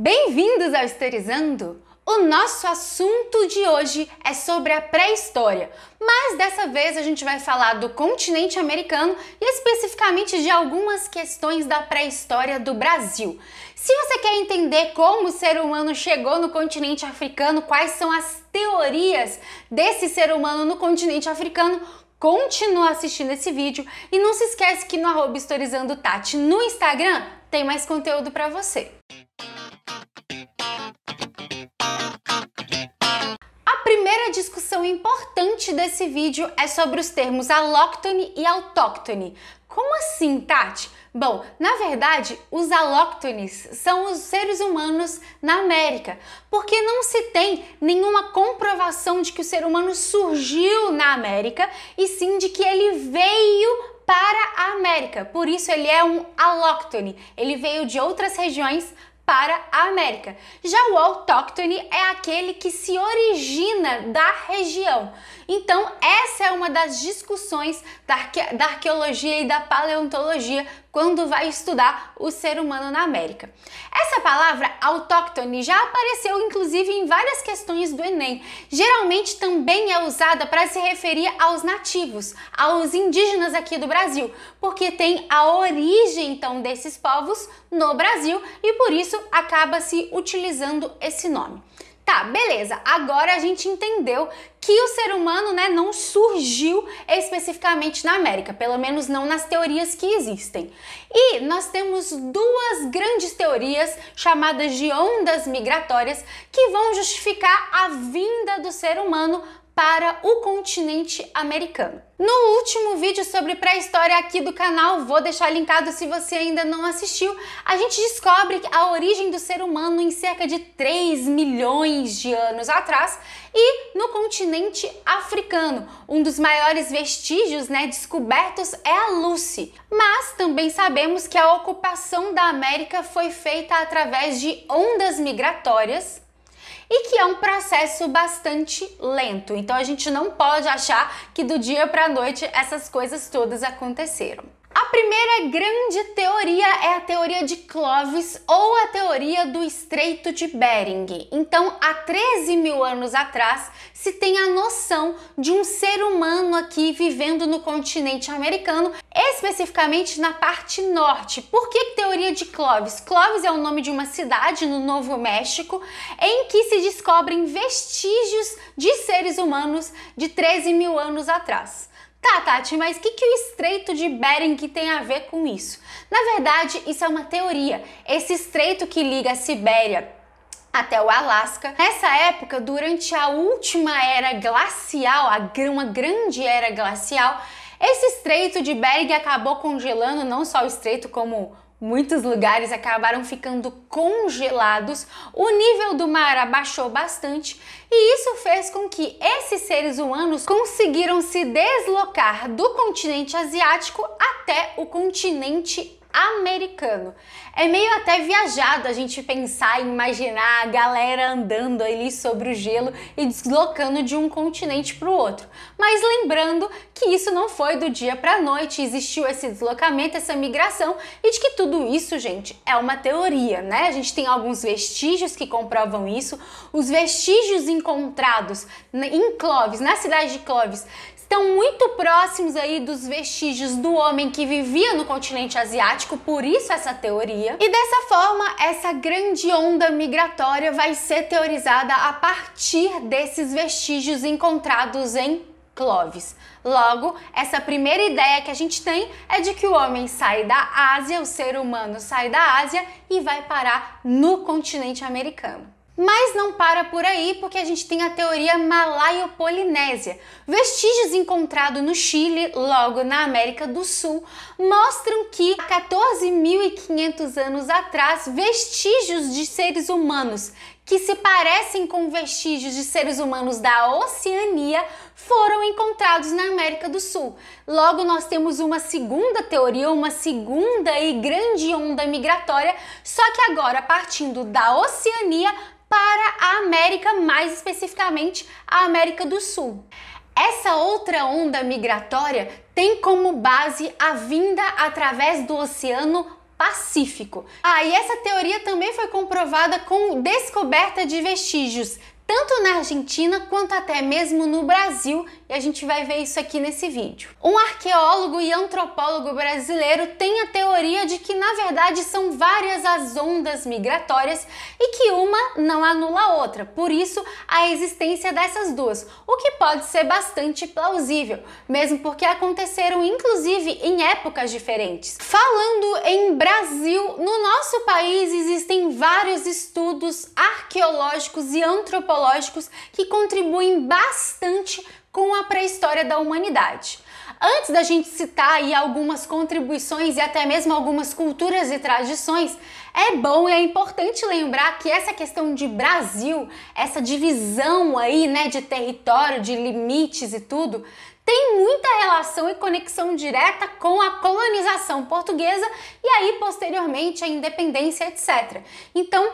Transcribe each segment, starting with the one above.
Bem-vindos ao Historizando! O nosso assunto de hoje é sobre a pré-história, mas dessa vez a gente vai falar do continente americano e especificamente de algumas questões da pré-história do Brasil. Se você quer entender como o ser humano chegou no continente africano, quais são as teorias desse ser humano no continente africano, continua assistindo esse vídeo e não se esquece que no arroba historizando Tati no Instagram tem mais conteúdo para você. discussão importante desse vídeo é sobre os termos alóctone e autóctone. Como assim, Tati? Bom, na verdade, os alóctones são os seres humanos na América, porque não se tem nenhuma comprovação de que o ser humano surgiu na América, e sim de que ele veio para a América. Por isso ele é um alóctone. Ele veio de outras regiões para a América. Já o autóctone é aquele que se origina da região. Então, essa é uma das discussões da, arque da arqueologia e da paleontologia quando vai estudar o ser humano na América. Essa palavra autóctone já apareceu inclusive em várias questões do Enem. Geralmente também é usada para se referir aos nativos, aos indígenas aqui do Brasil, porque tem a origem então desses povos no Brasil e por isso acaba se utilizando esse nome. Tá, beleza. Agora a gente entendeu que o ser humano né, não surgiu especificamente na América, pelo menos não nas teorias que existem. E nós temos duas grandes teorias chamadas de ondas migratórias que vão justificar a vinda do ser humano para o continente americano. No último vídeo sobre pré-história aqui do canal, vou deixar linkado se você ainda não assistiu, a gente descobre a origem do ser humano em cerca de 3 milhões de anos atrás e no continente africano. Um dos maiores vestígios né, descobertos é a Lucy. Mas também sabemos que a ocupação da América foi feita através de ondas migratórias e que é um processo bastante lento. Então a gente não pode achar que do dia para a noite essas coisas todas aconteceram. A primeira grande teoria é a teoria de Clovis ou a teoria do Estreito de Bering. Então, há 13 mil anos atrás, se tem a noção de um ser humano aqui vivendo no continente americano, especificamente na parte norte. Por que teoria de Clovis? Clovis é o nome de uma cidade no Novo México em que se descobrem vestígios de seres humanos de 13 mil anos atrás. Tá, Tati, mas o que, que o estreito de Bering tem a ver com isso? Na verdade, isso é uma teoria. Esse estreito que liga a Sibéria até o Alasca. Nessa época, durante a última era glacial, uma grande era glacial, esse estreito de Bering acabou congelando não só o estreito como Muitos lugares acabaram ficando congelados, o nível do mar abaixou bastante e isso fez com que esses seres humanos conseguiram se deslocar do continente asiático até o continente americano. É meio até viajado a gente pensar e imaginar a galera andando ali sobre o gelo e deslocando de um continente para o outro. Mas lembrando que isso não foi do dia para a noite, existiu esse deslocamento, essa migração e de que tudo isso, gente, é uma teoria, né? A gente tem alguns vestígios que comprovam isso. Os vestígios encontrados em Clovis, na cidade de Clovis, estão muito próximos aí dos vestígios do homem que vivia no continente asiático, por isso essa teoria. E dessa forma, essa grande onda migratória vai ser teorizada a partir desses vestígios encontrados em Clovis. Logo, essa primeira ideia que a gente tem é de que o homem sai da Ásia, o ser humano sai da Ásia e vai parar no continente americano. Mas não para por aí, porque a gente tem a teoria malaio-polinésia. Vestígios encontrados no Chile, logo na América do Sul, mostram que 14.500 anos atrás, vestígios de seres humanos que se parecem com vestígios de seres humanos da Oceania foram encontrados na América do Sul. Logo, nós temos uma segunda teoria, uma segunda e grande onda migratória, só que agora partindo da Oceania para a América, mais especificamente a América do Sul. Essa outra onda migratória tem como base a vinda através do Oceano Pacífico. Ah, e essa teoria também foi comprovada com descoberta de vestígios, tanto na Argentina quanto até mesmo no Brasil, e a gente vai ver isso aqui nesse vídeo. Um arqueólogo e antropólogo brasileiro tem a teoria de que na verdade são várias as ondas migratórias e que uma não anula a outra, por isso a existência dessas duas, o que pode ser bastante plausível, mesmo porque aconteceram inclusive em épocas diferentes. Falando em Brasil, no nosso país existem vários estudos arqueológicos e antropológicos arqueológicos que contribuem bastante com a pré-história da humanidade. Antes da gente citar aí algumas contribuições e até mesmo algumas culturas e tradições, é bom e é importante lembrar que essa questão de Brasil, essa divisão aí, né, de território, de limites e tudo, tem muita relação e conexão direta com a colonização portuguesa e aí posteriormente a independência, etc. Então,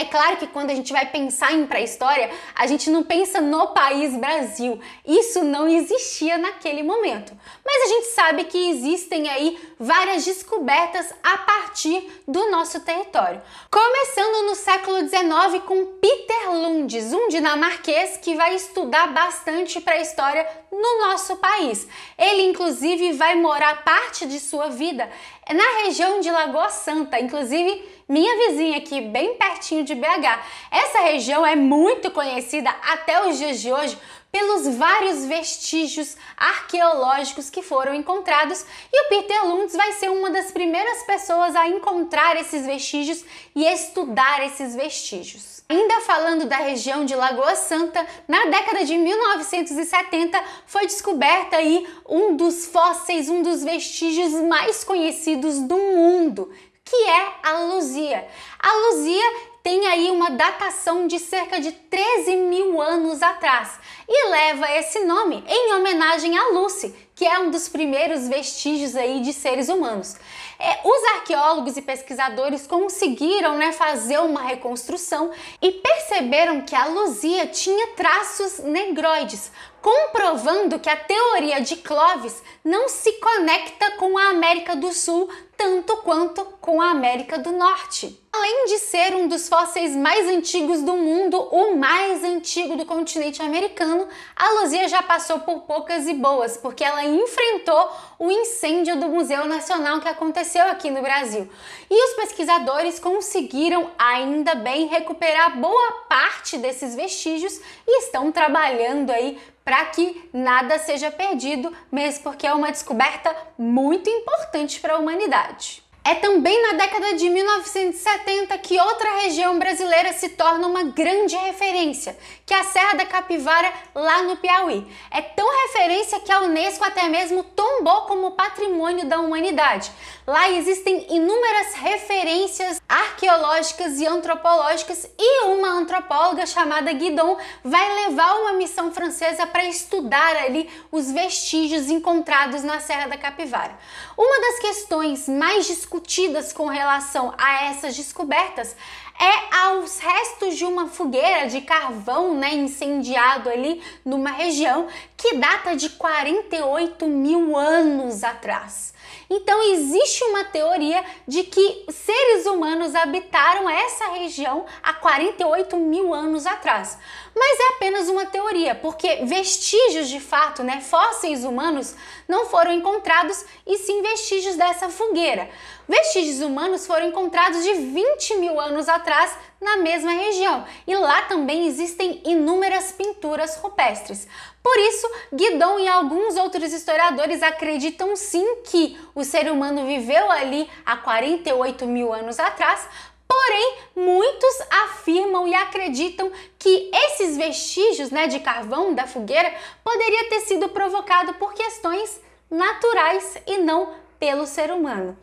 é claro que quando a gente vai pensar em pré-história, a gente não pensa no país Brasil. Isso não existia naquele momento. Mas a gente sabe que existem aí várias descobertas a partir do nosso território. Começando no século XIX com Peter Lundes, um dinamarquês que vai estudar bastante pré-história no nosso país. Ele inclusive vai morar parte de sua vida é na região de Lagoa Santa, inclusive minha vizinha aqui, bem pertinho de BH. Essa região é muito conhecida até os dias de hoje pelos vários vestígios arqueológicos que foram encontrados, e o Peter Lundz vai ser uma das primeiras pessoas a encontrar esses vestígios e estudar esses vestígios. Ainda falando da região de Lagoa Santa, na década de 1970 foi descoberta aí um dos fósseis, um dos vestígios mais conhecidos do mundo, que é a Luzia. A Luzia tem aí uma datação de cerca de 13 mil anos atrás e leva esse nome em homenagem a Lucy, que é um dos primeiros vestígios aí de seres humanos. É, os arqueólogos e pesquisadores conseguiram né, fazer uma reconstrução e perceberam que a Luzia tinha traços negroides, comprovando que a teoria de Clovis não se conecta com a América do Sul tanto quanto com a América do Norte. Além de ser um dos fósseis mais antigos do mundo, o mais antigo do continente americano, a Luzia já passou por poucas e boas, porque ela enfrentou o incêndio do Museu Nacional que aconteceu aqui no Brasil. E os pesquisadores conseguiram, ainda bem, recuperar boa parte desses vestígios e estão trabalhando aí para que nada seja perdido, mesmo porque é uma descoberta muito importante para a humanidade. É também na década de 1970 que outra região brasileira se torna uma grande referência, que é a Serra da Capivara, lá no Piauí. É tão referência que a Unesco até mesmo tombou como patrimônio da humanidade. Lá existem inúmeras referências arqueológicas e antropológicas e uma antropóloga chamada Guidon vai levar uma missão francesa para estudar ali os vestígios encontrados na Serra da Capivara. Uma das questões mais discutidas discutidas com relação a essas descobertas é aos restos de uma fogueira de carvão né, incendiado ali numa região que data de 48 mil anos atrás. Então existe uma teoria de que seres humanos habitaram essa região há 48 mil anos atrás. Mas é apenas uma teoria, porque vestígios de fato, né, fósseis humanos, não foram encontrados e sim vestígios dessa fogueira. Vestígios humanos foram encontrados de 20 mil anos atrás na mesma região e lá também existem inúmeras pinturas rupestres. Por isso, Guidon e alguns outros historiadores acreditam sim que o ser humano viveu ali há 48 mil anos atrás, Porém, muitos afirmam e acreditam que esses vestígios né, de carvão da fogueira poderia ter sido provocado por questões naturais e não pelo ser humano.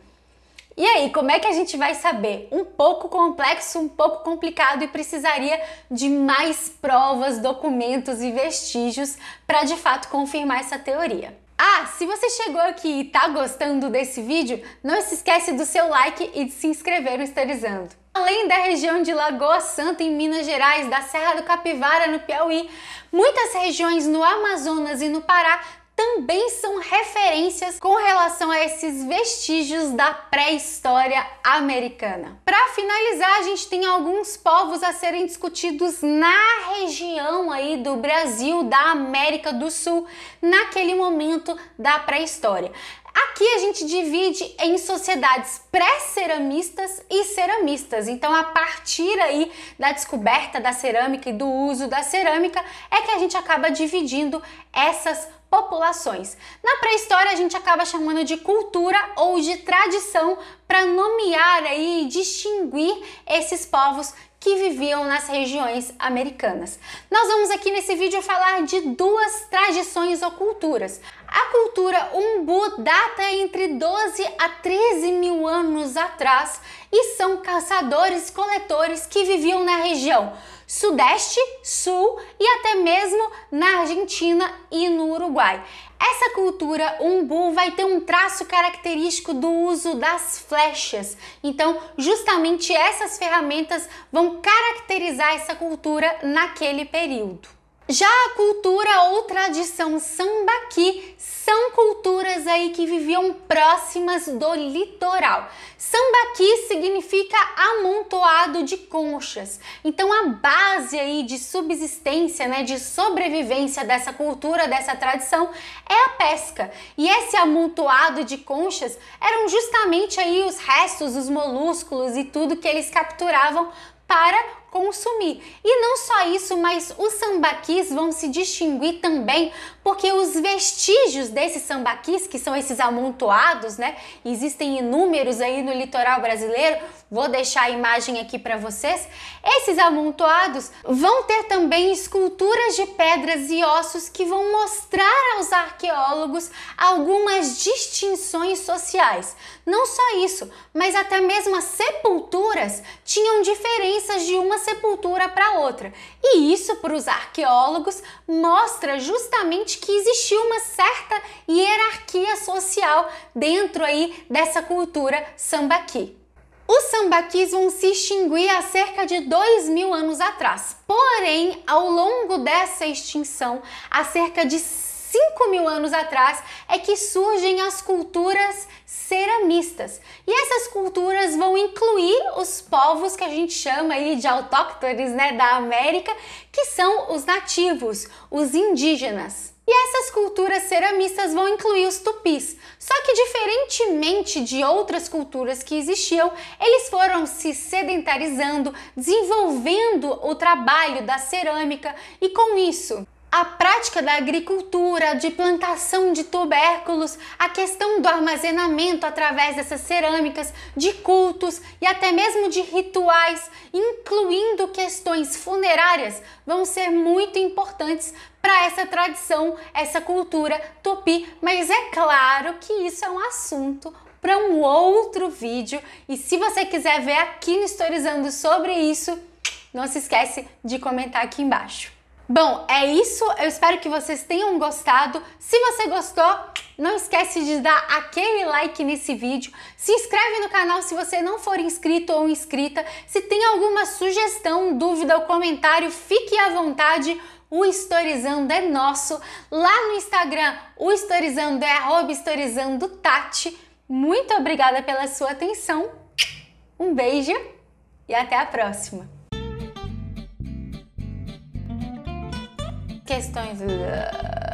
E aí, como é que a gente vai saber? Um pouco complexo, um pouco complicado e precisaria de mais provas, documentos e vestígios para de fato confirmar essa teoria. Ah, se você chegou aqui e está gostando desse vídeo, não se esquece do seu like e de se inscrever no Esterizando. Além da região de Lagoa Santa em Minas Gerais, da Serra do Capivara no Piauí, muitas regiões no Amazonas e no Pará também são referências com relação a esses vestígios da pré-história americana. Para finalizar, a gente tem alguns povos a serem discutidos na região aí do Brasil, da América do Sul, naquele momento da pré-história. Aqui a gente divide em sociedades pré-ceramistas e ceramistas. Então, a partir aí da descoberta da cerâmica e do uso da cerâmica é que a gente acaba dividindo essas populações. Na pré-história a gente acaba chamando de cultura ou de tradição para nomear aí e distinguir esses povos que viviam nas regiões americanas. Nós vamos aqui nesse vídeo falar de duas tradições ou culturas. A cultura umbu data entre 12 a 13 mil anos atrás e são caçadores-coletores que viviam na região Sudeste, Sul e até mesmo na Argentina e no Uruguai. Essa cultura umbu vai ter um traço característico do uso das flechas. Então, justamente essas ferramentas vão caracterizar essa cultura naquele período. Já a cultura ou tradição sambaqui são culturas aí que viviam próximas do litoral. Sambaqui significa amontoado de conchas. Então a base aí de subsistência, né, de sobrevivência dessa cultura, dessa tradição é a pesca. E esse amontoado de conchas eram justamente aí os restos, os molúsculos e tudo que eles capturavam para consumir. E não só isso, mas os sambaquis vão se distinguir também porque os vestígios desses sambaquis, que são esses amontoados, né? Existem inúmeros aí no litoral brasileiro. Vou deixar a imagem aqui para vocês. Esses amontoados vão ter também esculturas de pedras e ossos que vão mostrar aos arqueólogos algumas distinções sociais. Não só isso, mas até mesmo as sepulturas tinham diferenças de uma uma sepultura para outra. E isso, para os arqueólogos, mostra justamente que existia uma certa hierarquia social dentro aí dessa cultura sambaqui. O sambaquis vão se extinguir há cerca de dois mil anos atrás. Porém, ao longo dessa extinção, há cerca de 5 mil anos atrás é que surgem as culturas ceramistas. E essas culturas vão incluir os povos que a gente chama aí de autóctones, né, da América, que são os nativos, os indígenas. E essas culturas ceramistas vão incluir os tupis. Só que, diferentemente de outras culturas que existiam, eles foram se sedentarizando, desenvolvendo o trabalho da cerâmica e, com isso, a prática da agricultura, de plantação de tubérculos, a questão do armazenamento através dessas cerâmicas, de cultos e até mesmo de rituais, incluindo questões funerárias, vão ser muito importantes para essa tradição, essa cultura tupi. Mas é claro que isso é um assunto para um outro vídeo e se você quiser ver aqui no Historizando sobre isso, não se esquece de comentar aqui embaixo. Bom, é isso. Eu espero que vocês tenham gostado. Se você gostou, não esquece de dar aquele like nesse vídeo. Se inscreve no canal se você não for inscrito ou inscrita. Se tem alguma sugestão, dúvida ou comentário, fique à vontade. O Historizando é nosso. Lá no Instagram, o Historizando é @historizando_tate. Muito obrigada pela sua atenção. Um beijo e até a próxima! questões. Eh,